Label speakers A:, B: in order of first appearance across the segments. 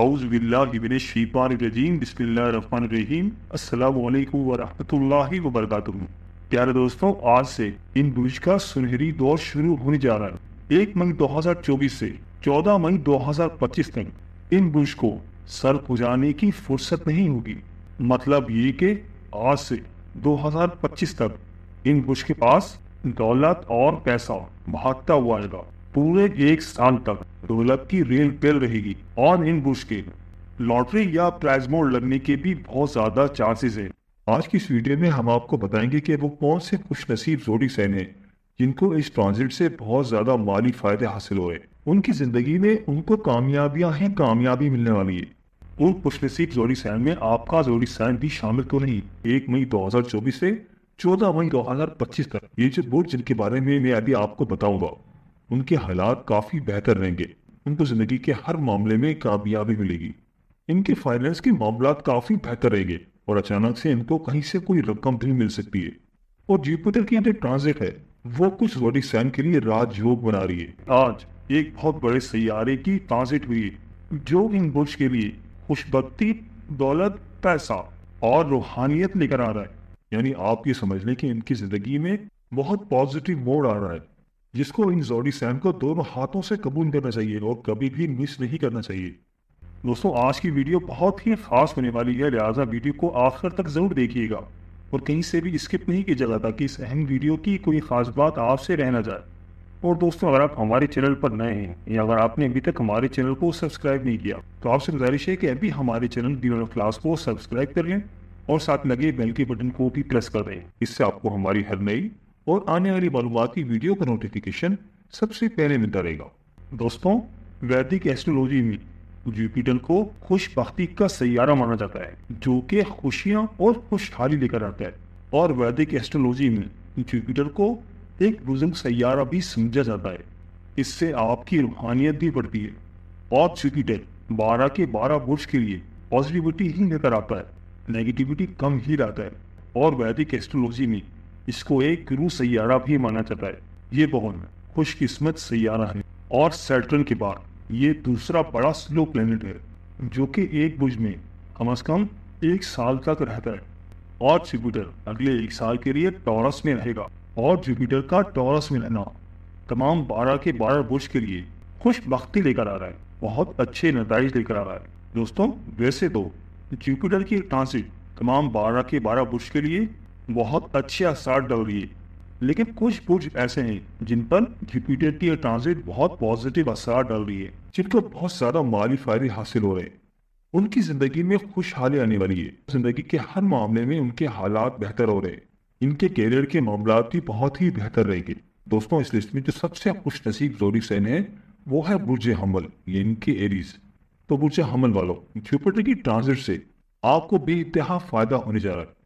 A: अउज़बिल्लाबिनशीबानरजीम बिस्मिल्लाहमानरहीम अस्सलाम वरहमतुल्लाहि वबरकातुहू प्यारे दोस्तों आज से इन बुज का सुनहरी दौर शुरू होने जा रहा है एक मई 2024 से 14 मई 2025 तक इन बुज को सर पुजाने की फुर्सत नहीं होगी मतलब ये कि आज से 2025 तक इन बुज के पास दौलत और पैसा भागता हुआ आएगा पूरे एक साल तक ढोलक की रेल पेल रहेगी और इन बुश के लॉटरी या प्लाज्मोड लगने के भी बहुत ज्यादा चांसेस है आज की इस वीडियो में हम आपको बताएंगे कि वो कौन से खुश नसीब जोड़ी सैन है जिनको इस ट्रांजिट से बहुत ज्यादा माली फायदे हासिल हो रहे उनकी जिंदगी में उनको कामयाबियां हैं कामयाबी मिलने वाली है उन खुश नसीब जोड़ी सैन में आपका जोड़ी सैन भी शामिल तो नहीं एक मई चौबीस से चौदह मई पच्चीस तक ये जो बोर्ड जिनके बारे में मैं अभी आपको बताऊंगा उनके हालात काफ़ी बेहतर रहेंगे उनको ज़िंदगी के हर मामले में कामयाबी मिलेगी इनके फाइनेंस के मामला काफ़ी बेहतर रहेंगे और अचानक से इनको कहीं से कोई रकम भी मिल सकती है और जुपिटर की जो ट्रांजिट है वो कुछ वर्डिक सैन के लिए राजयोग बना रही है आज एक बहुत बड़े सैारे की ट्रांजिट हुई है जो इन बुश के लिए खुशबख्ती दौलत पैसा और रूहानियत लेकर आ रहा है यानी आप ये समझ लें कि इनकी जिंदगी में बहुत पॉजिटिव मोड आ रहा है जिसको इन जोडी सैम को दोनों हाथों से कबूल करना चाहिए और कभी भी मिस नहीं करना चाहिए दोस्तों आज की वीडियो बहुत ही खास होने वाली है लिहाजा वीडियो को आखिर तक जरूर देखिएगा और कहीं से भी स्किप नहीं किया जाता ताकि इस अहम वीडियो की कोई खास बात आपसे रहना जाए और दोस्तों अगर आप हमारे चैनल पर नए हैं या अगर आपने अभी तक हमारे चैनल को सब्सक्राइब नहीं किया तो आपसे गुजारिश है कि अभी हमारे चैनल डीलर क्लास को सब्सक्राइब कर लें और साथ लगे बेल के बटन को भी प्रेस कर दें इससे आपको हमारी हर नई और आने वाली मालूमती वीडियो का नोटिफिकेशन सबसे पहले मिलता रहेगा दोस्तों वैदिक एस्ट्रोलॉजी में जुपिटर को खुशबख्ती का सैारा माना जाता है जो कि खुशियाँ और खुशहाली लेकर आता है और वैदिक एस्ट्रोलॉजी में जुपिटर को एक बुजुर्ग सैारा भी समझा जाता है इससे आपकी रूहानियत भी बढ़ती है और जुपिटर बारह के बारह बुर्ज के लिए पॉजिटिविटी ही लेकर आता है नेगेटिविटी कम ही रहता है और वैदिक एस्ट्रोलॉजी में इसको एक क्रू सैयारा भी माना जाता है ये बहुत खुशकिस्मत सैयारा है और सैटर्न के बाद ये दूसरा बड़ा स्लो प्लेनेट है जो कि एक बुज में कम अज कम एक साल तक रहता है और जुपिटर अगले एक साल के लिए टॉरस में रहेगा और जुपिटर का टॉरस में रहना तमाम बारह के बारह बुज के लिए खुश बख्ती लेकर आ रहा है बहुत अच्छे नतज लेकर आ रहा है दोस्तों वैसे तो जुपिटर की ट्रांसिट तमाम बारह के बारह बुज के लिए बहुत अच्छे आसार है लेकिन कुछ बुर्ज ऐसे हैं जिन पर जुपिटर की ट्रांजिट बहुत पॉजिटिव असर डाल रही है जिनको बहुत ज्यादा माली फायदे हासिल हो रहे हैं उनकी जिंदगी में खुशहाली आने वाली है जिंदगी के हर मामले में उनके हालात बेहतर हो रहे हैं इनके कैरियर के मामला भी बहुत ही बेहतर रहेंगे दोस्तों इस लिस्ट में जो सबसे खुश नसीब जोरी सैन है वो है बुर्ज हमल ये इनके एरीज तो बुर्ज हमल वालों जुपिटर की ट्रांजिट से आपको बेतहा फायदा होने जा रहा है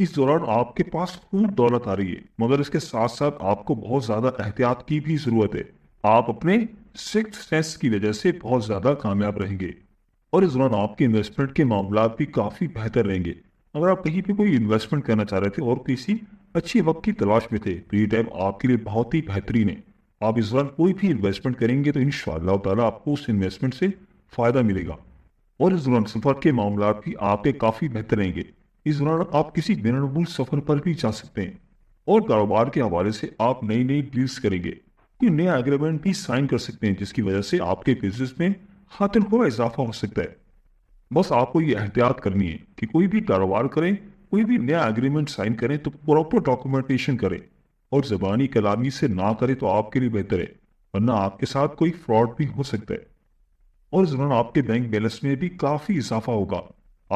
A: इस दौरान आपके पास खूब दौलत आ रही है मगर इसके साथ साथ आपको बहुत ज्यादा एहतियात की भी जरूरत है आप अपने सेंस की वजह से बहुत ज्यादा कामयाब रहेंगे और इस दौरान आपके इन्वेस्टमेंट के मामला भी काफी बेहतर रहेंगे अगर आप कहीं पे कोई इन्वेस्टमेंट करना चाह रहे थे और किसी अच्छे वक्त की तलाश में थे तो ये टाइम आपके लिए बहुत ही बेहतरीन है आप इस दौरान कोई भी इन्वेस्टमेंट करेंगे तो इन ताला आपको उस इन्वेस्टमेंट से फायदा मिलेगा और इस दौरान सफर के मामला भी आपके काफी बेहतर रहेंगे इस दौरान आप किसी बेनबूल सफर पर भी जा सकते हैं और कारोबार के हवाले से आप नई नई डील्स करेंगे ये नया एग्रीमेंट भी साइन कर सकते हैं जिसकी वजह से आपके बिजनेस में खातिर हुआ इजाफा हो सकता है बस आपको ये एहतियात करनी है कि कोई भी कारोबार करें कोई भी नया एग्रीमेंट साइन करें तो प्रॉपर डॉक्यूमेंटेशन करें और जबानी कलामी से ना करें तो आपके लिए बेहतर है वरना आपके साथ कोई फ्रॉड भी हो सकता है और इस दौरान आपके बैंक बैलेंस में भी काफ़ी इजाफा होगा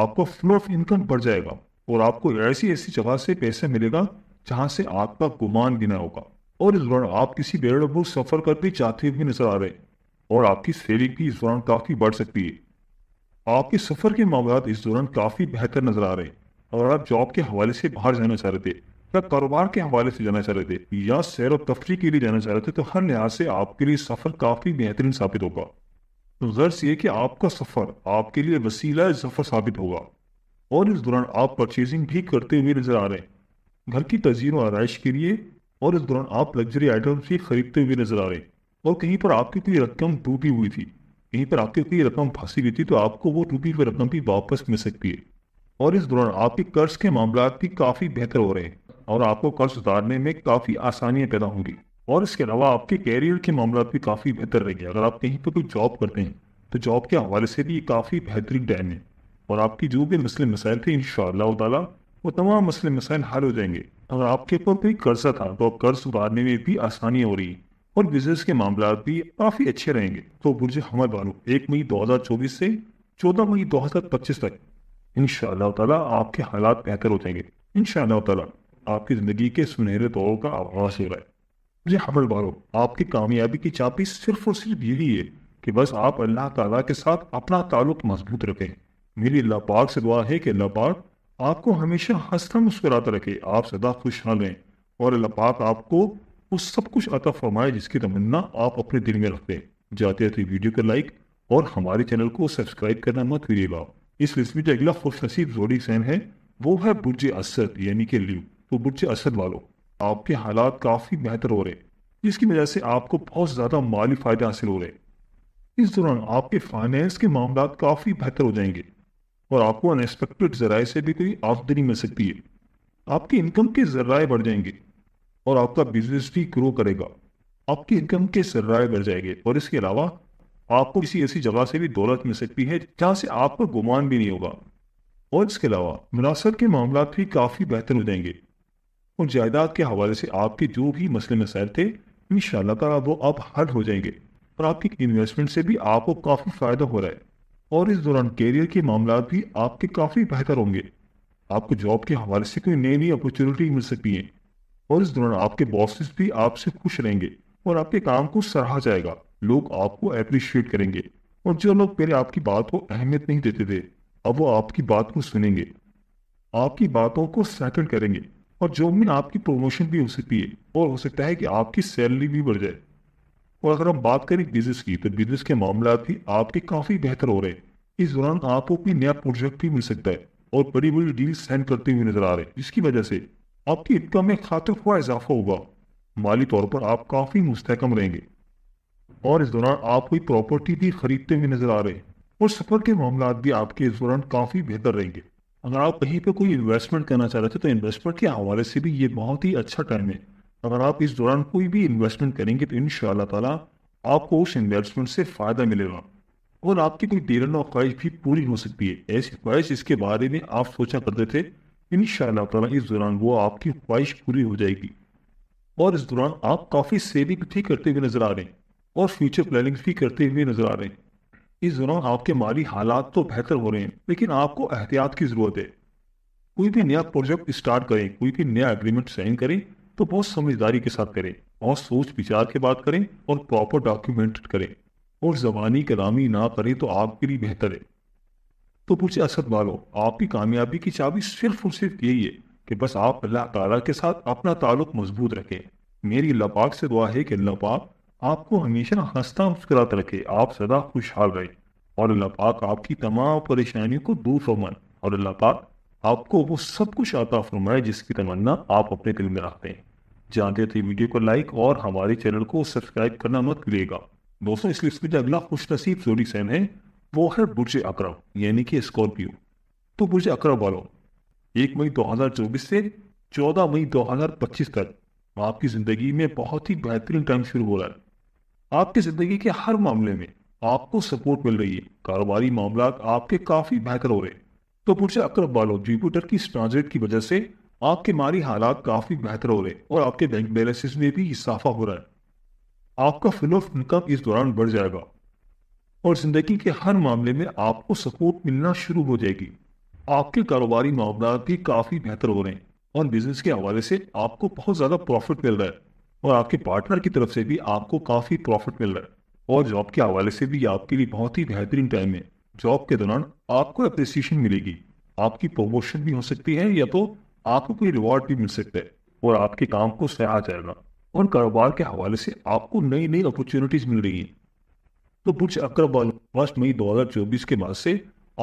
A: आपको फ्लो ऑफ इनकम बढ़ जाएगा और आपको ऐसी ऐसी जगह से पैसे मिलेगा जहां से आपका गुमान गिना होगा और इस दौरान आप किसी बेरड़ को सफर करके जाते हुए नजर आ रहे हैं और आपकी सेलिंग भी इस दौरान काफी बढ़ सकती है आपके सफर के मामला इस दौरान काफी बेहतर नजर आ रहे हैं और आप जॉब के हवाले से बाहर जाना चाह रहे थे या कारोबार के हवाले से जाना चाह रहे थे या सैर और तफरी के लिए जाना चाह रहे थे तो हर लिहाज से आपके लिए सफर काफी बेहतरीन साबित होगा तो गर्ज ये कि आपका सफ़र आपके लिए वसीला सफ़र साबित होगा और इस दौरान आप परचेजिंग भी करते हुए नजर आ रहे हैं घर की तजीर और आरइश के लिए और इस दौरान आप लग्जरी आइटम्स भी खरीदते हुए नजर आ रहे हैं और कहीं पर आपकी कोई रकम टूटी हुई थी कहीं पर आपकी कोई रकम फंसी हुई थी तो आपको वो टूटी हुई रकम भी वापस मिल सकती है और इस दौरान आपके कर्ज के मामला भी काफ़ी बेहतर हो रहे हैं और आपको कर्ज उतारने में काफ़ी आसानियाँ पैदा होंगी और इसके अलावा आपके कैरियर के मामला भी काफ़ी बेहतर रहेंगे अगर आप कहीं पर कोई जॉब करते हैं तो जॉब के हवाले से भी काफ़ी बेहतरीन टाइम है और आपकी जो भी मसले मसाइल थे इन ताला वो तमाम मसले मसाइल हल हो जाएंगे अगर आपके ऊपर कोई कर्जा था तो आप कर्ज उतारने में भी आसानी हो रही है और बिजनेस के मामला भी काफ़ी अच्छे रहेंगे तो बुरज हमर बानो एक मई दो हजार चौबीस से चौदह मई दो हजार पच्चीस तक इन ताला आपके हालात बेहतर हो जाएंगे इन ताला आपकी ज़िंदगी के सुनहरे दौर का आभास हो रहा है मुझे हमल मारो आपकी कामयाबी की चाबी सिर्फ और सिर्फ यही है कि बस आप अल्लाह ताला के साथ अपना ताल्लुक मजबूत रखें मेरी अल्लाह पाक से दुआ है कि अल्लाह पाक आपको हमेशा हंसता मुस्कुराता रखे आप सदा खुशहाल रहें और अल्लाह पाक आपको वो सब कुछ अता फरमाए जिसकी तमन्ना आप अपने दिल में रखते हैं जाते जाते वीडियो को लाइक और हमारे चैनल को सब्सक्राइब करना मत भूलिएगा इस लिस्ट में जो अगला खुश नसीब जोड़ी सैन है वो है बुर्ज असद यानी कि ल्यू तो बुर्ज असद वालों आपके हालात काफ़ी बेहतर हो रहे जिसकी वजह से आपको बहुत ज़्यादा माली फ़ायदे हासिल हो रहे इस दौरान आपके फाइनेंस के मामला काफ़ी बेहतर हो जाएंगे और आपको अनएक्सपेक्टेड ज़राए से भी कोई आमदनी मिल सकती है आपकी इनकम के ज़राए बढ़ जाएंगे और आपका बिजनेस भी ग्रो करेगा आपकी इनकम के ज़राए बढ़ जाएंगे और इसके अलावा आपको किसी ऐसी जगह से भी दौलत मिल सकती है जहाँ से आपका गुमान भी नहीं होगा और इसके अलावा मुनासर के मामला भी काफ़ी बेहतर हो जाएंगे और जायदाद के हवाले से आपके जो भी मसले मसाइल थे इन ताला वो अब हल हो जाएंगे और आपकी इन्वेस्टमेंट से भी आपको काफ़ी फ़ायदा हो रहा है और इस दौरान कैरियर के मामला भी आपके काफ़ी बेहतर होंगे आपको जॉब के हवाले से कोई नई नई अपॉर्चुनिटी मिल सकती है और इस दौरान आपके बॉसेस भी आपसे खुश रहेंगे और आपके काम को सराहा जाएगा लोग आपको अप्रिशिएट करेंगे और जो लोग पहले आपकी बात को अहमियत नहीं देते थे अब वो आपकी बात को सुनेंगे आपकी बातों को सेकंड करेंगे और जॉब में आपकी प्रमोशन भी हो सकती है और हो सकता है कि आपकी सैलरी भी बढ़ जाए और अगर हम बात करें बिजनेस की तो बिजनेस के मामला भी आपके काफ़ी बेहतर हो रहे हैं इस दौरान आपको कोई नया प्रोजेक्ट भी मिल सकता है और बड़ी बड़ी डील सेंड करते हुए नजर आ रहे हैं जिसकी वजह से आपकी इनकम में खातर हुआ इजाफा होगा माली तौर पर आप काफ़ी मुस्तकम रहेंगे और इस दौरान आप कोई प्रॉपर्टी भी खरीदते हुए नजर आ रहे हैं और सफ़र के मामला भी आपके इस दौरान काफ़ी बेहतर रहेंगे अगर आप कहीं पे कोई इन्वेस्टमेंट करना चाह रहे थे तो इन्वेस्टमेंट के हवाले से भी ये बहुत ही अच्छा टाइम है अगर आप इस दौरान कोई भी इन्वेस्टमेंट करेंगे तो इन ताला आपको उस इन्वेस्टमेंट से फ़ायदा मिलेगा और आपकी कोई डेर और ख्वाहिश भी पूरी हो सकती है ऐसी ख्वाहिश इसके बारे में आप सोचा करते थे इन ताला इस दौरान वो आपकी ख्वाहिश पूरी हो जाएगी और इस दौरान आप काफ़ी सेविंग भी करते हुए नज़र आ रहे हैं और फ्यूचर प्लानिंग भी करते हुए नज़र आ रहे हैं इस दौरान आपके माली हालात तो बेहतर हो रहे हैं लेकिन आपको एहतियात की ज़रूरत है कोई भी नया प्रोजेक्ट स्टार्ट करें कोई भी नया एग्रीमेंट साइन करें तो बहुत समझदारी के साथ करें और सोच विचार के बात करें और प्रॉपर डॉक्यूमेंट करें और जबानी कलामी ना करें तो आपके लिए बेहतर है तो पूछे असद मालो आपकी कामयाबी की चाबी सिर्फ और सिर्फ यही है कि बस आप अल्लाह तला के साथ अपना ताल्लुक मजबूत रखें मेरी लपाक से दुआ है कि लपाक आपको हमेशा हंसता मुस्कुराता रखे आप सदा खुशहाल रहे और अल्लाह पाक आपकी तमाम परेशानियों को दूर फरमाए और अल्लाह पाक आपको वो सब कुछ आता फरमाए जिसकी तमन्ना आप अपने दिल में रखते हैं जानते थे वीडियो को लाइक और हमारे चैनल को सब्सक्राइब करना मत भूलिएगा दोस्तों इसलिए इसमें जो अगला खुश नसीब जोड़ी सैन है वो है बुर्ज अकरब यानी कि स्कॉर्पियो तो बुर्ज अकरब वालों एक मई 2024 से 14 मई 2025 तक आपकी ज़िंदगी में बहुत ही बेहतरीन टाइम शुरू हो रहा है आपकी जिंदगी के हर मामले में आपको सपोर्ट मिल रही है कारोबारी मामला आपके काफी बेहतर हो रहे तो पूछे अकरब वालों जुपिटर की ट्रांजिट की वजह से आपके माली हालात काफी बेहतर हो रहे और आपके बैंक बैलेंसेस में भी इजाफा हो रहा है आपका फ्लो ऑफ इनकम इस दौरान बढ़ जाएगा और जिंदगी के हर मामले में आपको सपोर्ट मिलना शुरू हो जाएगी आपके कारोबारी मामला भी काफी बेहतर हो रहे हैं और बिजनेस के हवाले से आपको बहुत ज्यादा प्रॉफिट मिल रहा है और आपके पार्टनर की तरफ से भी आपको काफ़ी प्रॉफिट मिल रहा है और जॉब के हवाले से भी आपके लिए बहुत ही बेहतरीन टाइम है जॉब के दौरान आपको अप्रिसिएशन मिलेगी आपकी प्रमोशन भी हो सकती है या तो आपको कोई रिवॉर्ड भी मिल सकता है और आपके काम को सहा जाएगा और कारोबार के हवाले से आपको नई नई अपॉर्चुनिटीज मिल रही हैं तो बुर्ज अक्रबाल फर्स्ट मई 2024 के बाद से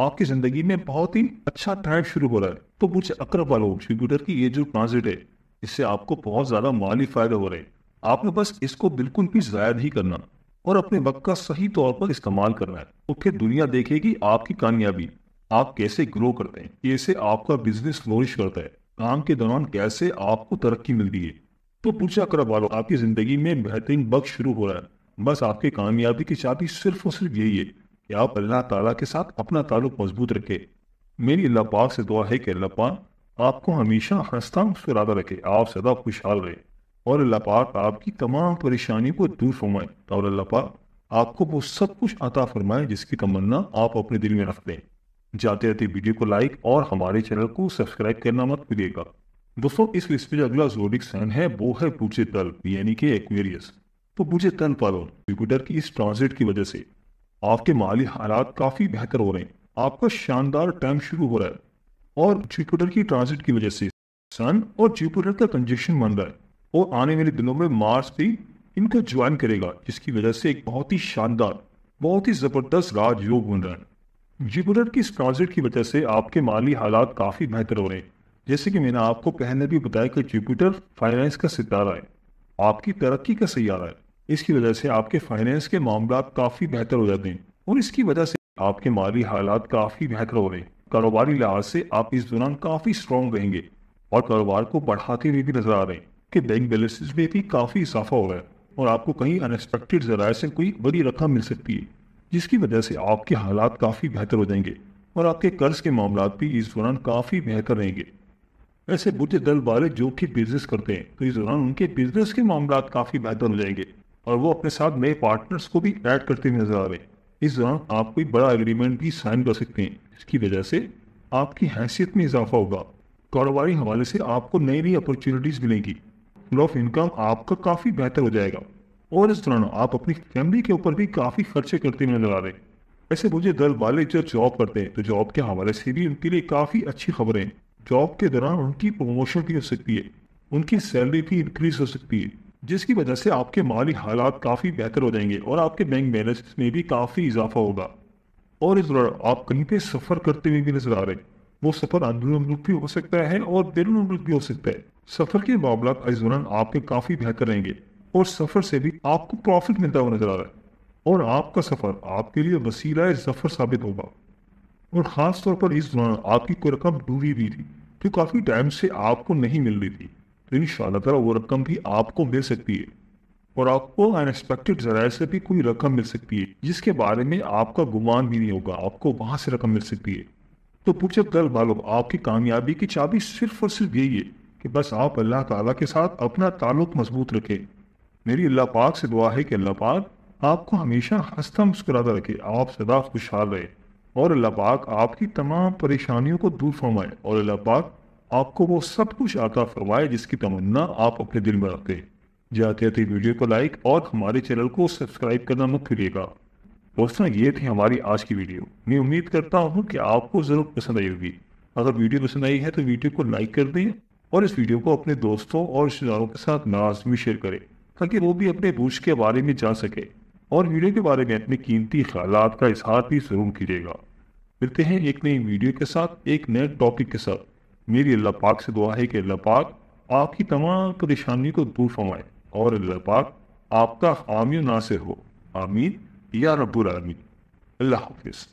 A: आपकी जिंदगी में बहुत ही अच्छा टाइम शुरू हो रहा है तो बुर्ज अक्रबाल जूपिटर की ये जो ट्रांजिट है इससे आपको बहुत ज़्यादा माली फ़ायदे हो रहे हैं आपने बस इसको बिल्कुल भी ज़ाया नहीं करना और अपने वक्त का सही तौर पर इस्तेमाल करना है तो फिर दुनिया देखेगी आपकी कामयाबी आप कैसे ग्रो करते हैं कैसे आपका बिजनेस फ्लोरिश करता है काम के दौरान कैसे आपको तरक्की मिलती है तो पूछा कर वालों आपकी जिंदगी में बेहतरीन वक्त शुरू हो रहा है बस आपकी कामयाबी की चाबी सिर्फ और सिर्फ यही है कि आप अल्लाह ताला के साथ अपना ताल्लुक मजबूत रखें मेरी अल्लाह पाक से दुआ है कि अल्लाह पाक आपको हमेशा हंसता मुस्कुराता रखे आप सदा खुशहाल रहे और अल्लाह पाक आपकी तमाम परेशानी को दूर फरमाए और अल्लाह पाक आपको वो सब कुछ अता फरमाए जिसकी तमन्ना आप अपने दिल में रखते हैं जाते रहते वीडियो को लाइक और हमारे चैनल को सब्सक्राइब करना मत भूलिएगा दोस्तों इस लिस्ट में जो अगला जोडिक साइन है वो है बुझे तल्प यानी कि एक्वेरियस तो बुझे तन पालो जुपिटर की इस ट्रांजिट की वजह से आपके माली हालात काफ़ी बेहतर हो रहे हैं आपका शानदार टाइम शुरू हो रहा है और जुपिटर की ट्रांसिट की वजह से सन और जुपिटर का कंजेक्शन बन रहा है और आने वाले दिनों में मार्स भी इनको ज्वाइन करेगा जिसकी वजह से एक बहुत ही शानदार बहुत ही जबरदस्त राजयोग बन रहा है जुपिटर की ट्रांसिट की वजह से आपके माली हालात काफी बेहतर हो रहे हैं जैसे कि मैंने आपको पहले भी बताया कि जुपिटर फाइनेंस का सितारा है आपकी तरक्की का सियारा है इसकी वजह से आपके फाइनेंस के मामला काफ़ी बेहतर हो जाते हैं और इसकी वजह से आपके माली हालात काफ़ी बेहतर हो रहे हैं कारोबारी लिहाज से आप इस दौरान काफी स्ट्रॉन्ग रहेंगे और कारोबार को बढ़ाते हुए भी नजर आ रहे हैं कि बैंक बैलेंसेज में भी काफी इजाफा हो रहा है और आपको कहीं अनएक्सपेक्टेड जराये से कोई बड़ी रकम मिल सकती है जिसकी वजह से आपके हालात काफ़ी बेहतर हो जाएंगे और आपके कर्ज के मामला भी इस दौरान काफ़ी बेहतर रहेंगे ऐसे बुरे दल वाले जो कि बिजनेस करते हैं तो इस दौरान उनके बिजनेस के मामला काफ़ी बेहतर हो जाएंगे और वो अपने साथ नए पार्टनर्स को भी ऐड करते हुए नजर आ रहे हैं इस दौरान आप कोई बड़ा एग्रीमेंट भी साइन कर सकते हैं जिसकी वजह से आपकी हैसियत में इजाफा होगा कारोबारी हवाले से आपको नई नई अपॉर्चुनिटीज़ मिलेंगी फ्लो ऑफ इनकम आपका काफ़ी बेहतर हो जाएगा और इस दौरान आप अपनी फैमिली के ऊपर भी काफ़ी खर्चे करते हुए नजर आ रहे हैं मुझे दल वाले जब जॉब करते हैं तो जॉब के हवाले से भी उनके लिए काफ़ी अच्छी खबरें जॉब के दौरान उनकी प्रमोशन भी हो सकती है उनकी सैलरी भी इंक्रीज हो सकती है जिसकी वजह से आपके माली हालात काफ़ी बेहतर हो जाएंगे और आपके बैंक बैलेंस में भी काफ़ी इजाफा होगा और इस दौरान आप कहीं पे सफ़र करते हुए भी नजर आ रहे हैं वो सफ़र अंदरून मुल्क भी हो सकता है और बैरून मुल्क भी हो सकता है सफ़र के मामला इस दौरान आपके काफ़ी बेहतर रहेंगे और सफ़र से भी आपको प्रॉफिट मिलता हुआ नजर आ रहा है और आपका सफ़र आपके लिए वसीला सफ़र साबित होगा और ख़ास तौर पर इस दौरान आपकी कोई रकम डूबी भी थी जो काफ़ी टाइम से आपको नहीं मिल रही थी इन तला वो रकम भी आपको मिल सकती है और आपको अनएक्सपेक्टेड जराये से भी कोई रकम मिल सकती है जिसके बारे में आपका गुमान भी नहीं होगा आपको वहां से रकम मिल सकती है तो पूछे कल वालों आपकी कामयाबी की चाबी सिर्फ और सिर्फ यही है कि बस आप अल्लाह ताला के साथ अपना ताल्लुक मजबूत रखें मेरी अल्लाह पाक से दुआ है कि अल्लाह पाक आपको हमेशा हंसता मुस्कुराता रखे आप सदा खुशहाल रहे और अल्लाह पाक आपकी तमाम परेशानियों को दूर फरमाए और अल्लाह पाक आपको वो सब कुछ आता फरमाए जिसकी तमन्ना आप अपने दिल में रखते जाते जाते वीडियो को लाइक और हमारे चैनल को सब्सक्राइब करना मत भूलिएगा दोस्तों ये थी हमारी आज की वीडियो मैं उम्मीद करता हूँ कि आपको ज़रूर पसंद आई होगी अगर वीडियो पसंद आई है तो वीडियो को लाइक कर दें और इस वीडियो को अपने दोस्तों और रिश्तेदारों के साथ भी शेयर करें ताकि वो भी अपने बूझ के बारे में जान सके और वीडियो के बारे में अपने कीमती ख्याल का इजहार भी ज़रूर कीजिएगा मिलते हैं एक नई वीडियो के साथ एक नए टॉपिक के साथ मेरी अल्लाह पाक से दुआ है कि अल्लाह पाक आपकी तमाम परेशानी को दूर फमाए और अल्लाह पाक आपका आमिर नासिर हो आमीन या रब्बुल आमीन अल्लाह हाफिज़